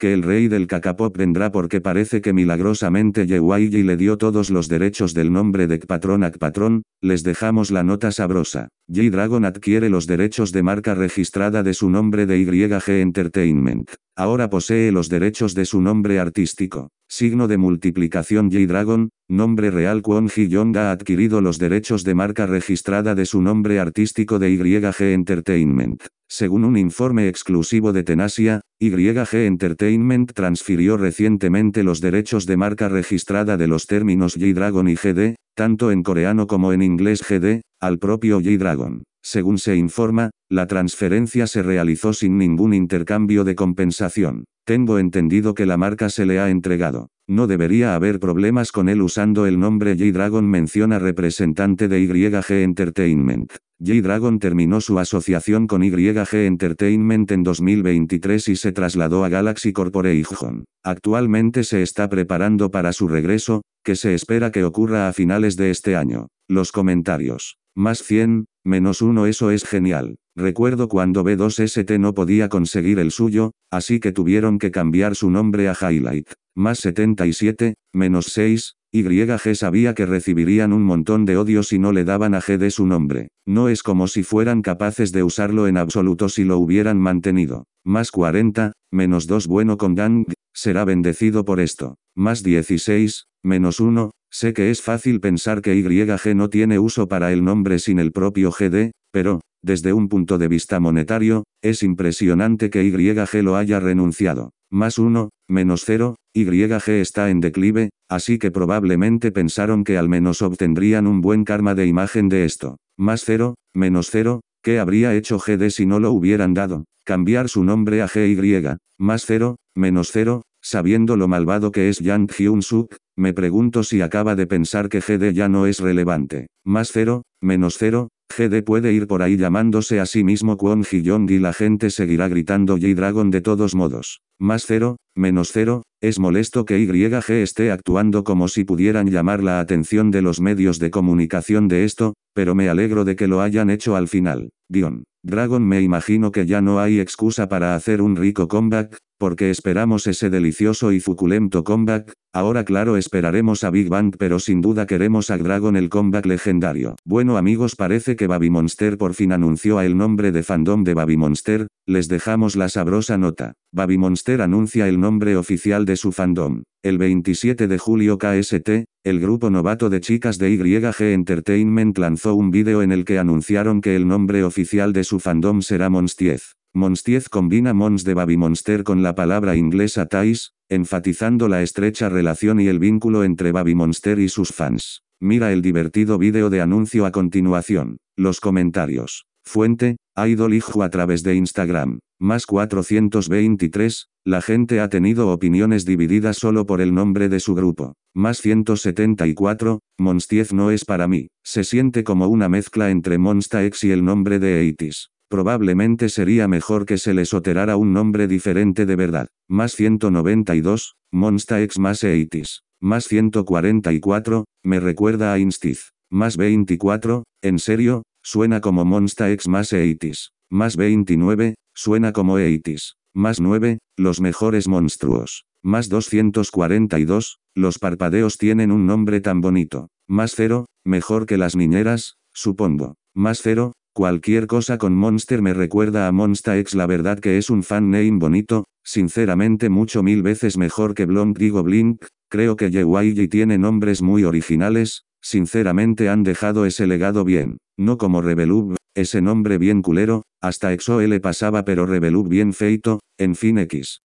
que el rey del cacapop vendrá porque parece que milagrosamente y le dio todos los derechos del nombre de Patrón a Patrón. les dejamos la nota sabrosa. J-Dragon adquiere los derechos de marca registrada de su nombre de YG Entertainment. Ahora posee los derechos de su nombre artístico. Signo de multiplicación J-Dragon, Nombre real Kwon Ji ha adquirido los derechos de marca registrada de su nombre artístico de YG Entertainment. Según un informe exclusivo de Tenasia, YG Entertainment transfirió recientemente los derechos de marca registrada de los términos G-Dragon y GD, tanto en coreano como en inglés GD, al propio G-Dragon. Según se informa, la transferencia se realizó sin ningún intercambio de compensación. Tengo entendido que la marca se le ha entregado. No debería haber problemas con él usando el nombre J-Dragon menciona representante de YG Entertainment. J-Dragon terminó su asociación con YG Entertainment en 2023 y se trasladó a Galaxy Corporation. Actualmente se está preparando para su regreso, que se espera que ocurra a finales de este año. Los comentarios. Más 100, Menos uno eso es genial. Recuerdo cuando B2ST no podía conseguir el suyo, así que tuvieron que cambiar su nombre a Highlight. Más 77, menos 6, YG sabía que recibirían un montón de odio si no le daban a G de su nombre. No es como si fueran capaces de usarlo en absoluto si lo hubieran mantenido. Más 40, menos 2 bueno con Gang, será bendecido por esto. Más 16, menos 1, Sé que es fácil pensar que YG no tiene uso para el nombre sin el propio GD, pero, desde un punto de vista monetario, es impresionante que YG lo haya renunciado. Más 1, menos 0, YG está en declive, así que probablemente pensaron que al menos obtendrían un buen karma de imagen de esto. Más 0, menos 0, ¿qué habría hecho GD si no lo hubieran dado? Cambiar su nombre a GY, más 0, menos 0, sabiendo lo malvado que es Yang Hyun Suk, me pregunto si acaba de pensar que GD ya no es relevante. Más cero, menos cero, GD puede ir por ahí llamándose a sí mismo Kwon Ji-yong y la gente seguirá gritando J-Dragon de todos modos. Más cero, menos cero, es molesto que YG esté actuando como si pudieran llamar la atención de los medios de comunicación de esto, pero me alegro de que lo hayan hecho al final. Dion. Dragon me imagino que ya no hay excusa para hacer un rico comeback, porque esperamos ese delicioso y suculento comeback, ahora claro esperaremos a Big Bang pero sin duda queremos a Dragon el comeback legendario. Bueno amigos parece que Baby Monster por fin anunció a el nombre de fandom de Baby Monster, les dejamos la sabrosa nota. Baby Monster anuncia el nombre oficial de su fandom. El 27 de julio KST, el grupo novato de chicas de YG Entertainment lanzó un vídeo en el que anunciaron que el nombre oficial de su fandom será Monstiez. Monstiez combina Mons de Baby con la palabra inglesa Thais, enfatizando la estrecha relación y el vínculo entre Baby y sus fans. Mira el divertido vídeo de anuncio a continuación. Los comentarios. Fuente, Idolijo a través de Instagram. Más 423, la gente ha tenido opiniones divididas solo por el nombre de su grupo. Más 174, Monstiez no es para mí. Se siente como una mezcla entre Monsta X y el nombre de Eitis probablemente sería mejor que se les oterara un nombre diferente de verdad. Más 192, Monsta X más Eitis. Más 144, me recuerda a Instiz. Más 24, en serio, suena como Monsta X más Eitis. Más 29, suena como Eitis. Más 9, los mejores monstruos. Más 242, los parpadeos tienen un nombre tan bonito. Más 0, mejor que las niñeras, supongo. Más 0, Cualquier cosa con Monster me recuerda a Monsta X la verdad que es un fan name bonito, sinceramente mucho mil veces mejor que Blonk digo Blink, creo que y tiene nombres muy originales, sinceramente han dejado ese legado bien, no como Revelub, ese nombre bien culero, hasta EXO pasaba pero Revelub bien feito, en fin X.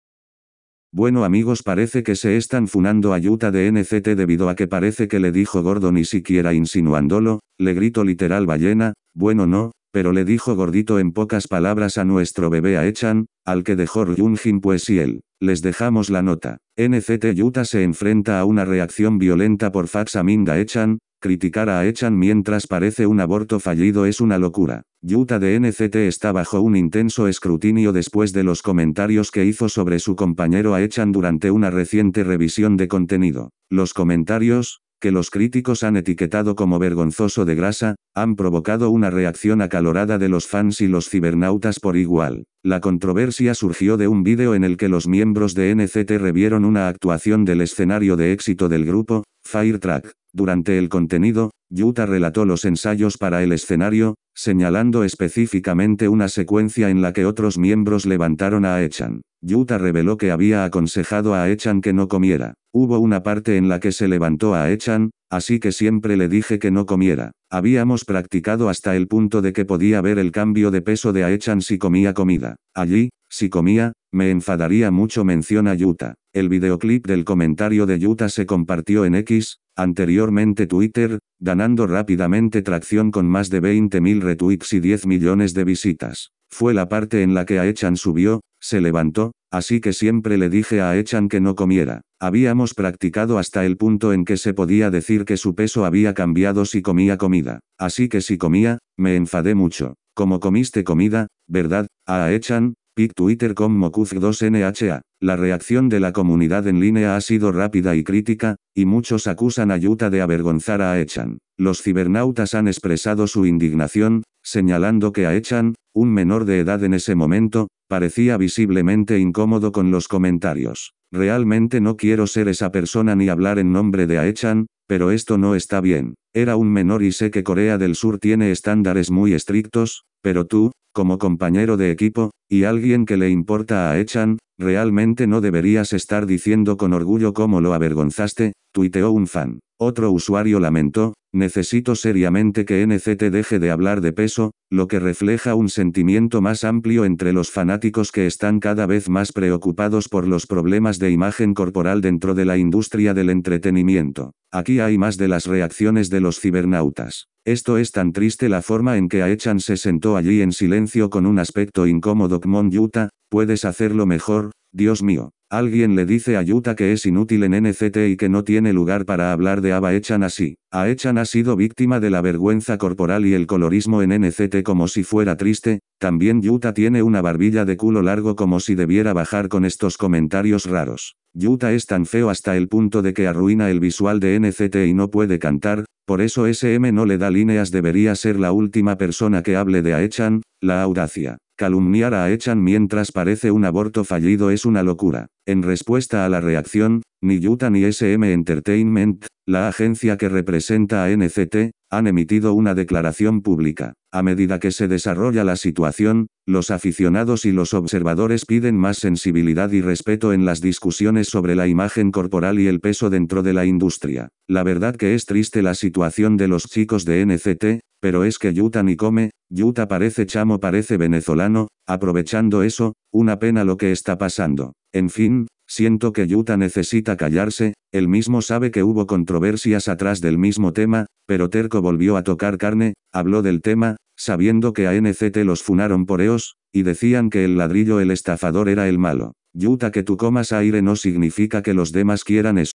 Bueno amigos parece que se están funando a Yuta de NCT debido a que parece que le dijo gordo ni siquiera insinuándolo, le grito literal ballena, bueno no, pero le dijo gordito en pocas palabras a nuestro bebé a Echan, al que dejó Ryunjin pues y él, les dejamos la nota. NCT Yuta se enfrenta a una reacción violenta por Faxaminda Echan, criticar a Echan mientras parece un aborto fallido es una locura. Yuta de NCT está bajo un intenso escrutinio después de los comentarios que hizo sobre su compañero Echan durante una reciente revisión de contenido. Los comentarios, que los críticos han etiquetado como vergonzoso de grasa, han provocado una reacción acalorada de los fans y los cibernautas por igual. La controversia surgió de un vídeo en el que los miembros de NCT revieron una actuación del escenario de éxito del grupo, Firetrack. Durante el contenido, Yuta relató los ensayos para el escenario, señalando específicamente una secuencia en la que otros miembros levantaron a Echan. Yuta reveló que había aconsejado a Echan que no comiera. Hubo una parte en la que se levantó a Echan, así que siempre le dije que no comiera. Habíamos practicado hasta el punto de que podía ver el cambio de peso de Aechan si comía comida. Allí, si comía, me enfadaría mucho menciona Yuta. El videoclip del comentario de Yuta se compartió en X, anteriormente Twitter, ganando rápidamente tracción con más de 20.000 retweets y 10 millones de visitas. Fue la parte en la que Aechan subió, se levantó, así que siempre le dije a Echan que no comiera. Habíamos practicado hasta el punto en que se podía decir que su peso había cambiado si comía comida. Así que si comía, me enfadé mucho. Como comiste comida, ¿verdad? A ah, Echan, pic Twitter con Mocuz 2NHA. La reacción de la comunidad en línea ha sido rápida y crítica, y muchos acusan a Yuta de avergonzar a Echan. Los cibernautas han expresado su indignación, señalando que a Echan, un menor de edad en ese momento, parecía visiblemente incómodo con los comentarios. Realmente no quiero ser esa persona ni hablar en nombre de Aechan, pero esto no está bien. Era un menor y sé que Corea del Sur tiene estándares muy estrictos, pero tú, como compañero de equipo, y alguien que le importa a Echan, realmente no deberías estar diciendo con orgullo cómo lo avergonzaste, tuiteó un fan. Otro usuario lamentó, necesito seriamente que NCT deje de hablar de peso, lo que refleja un sentimiento más amplio entre los fanáticos que están cada vez más preocupados por los problemas de imagen corporal dentro de la industria del entretenimiento. Aquí hay más de las reacciones de los cibernautas. Esto es tan triste la forma en que Aechan se sentó allí en silencio con un aspecto incómodo. mon Yuta, puedes hacerlo mejor, Dios mío. Alguien le dice a Yuta que es inútil en NCT y que no tiene lugar para hablar de Ava Echan así. A Echan ha sido víctima de la vergüenza corporal y el colorismo en NCT como si fuera triste, también Yuta tiene una barbilla de culo largo como si debiera bajar con estos comentarios raros. Yuta es tan feo hasta el punto de que arruina el visual de NCT y no puede cantar, por eso SM no le da líneas debería ser la última persona que hable de Aechan, la audacia. Calumniar a Echan mientras parece un aborto fallido es una locura. En respuesta a la reacción, ni Yuta ni SM Entertainment, la agencia que representa a NCT, han emitido una declaración pública. A medida que se desarrolla la situación, los aficionados y los observadores piden más sensibilidad y respeto en las discusiones sobre la imagen corporal y el peso dentro de la industria. La verdad que es triste la situación de los chicos de NCT, pero es que Yuta ni come, Yuta parece chamo parece venezolano, aprovechando eso, una pena lo que está pasando. En fin, siento que Yuta necesita callarse, él mismo sabe que hubo controversias atrás del mismo tema, pero Terco volvió a tocar carne, habló del tema, sabiendo que a NCT los funaron por EOS, y decían que el ladrillo el estafador era el malo. Yuta que tú comas aire no significa que los demás quieran eso.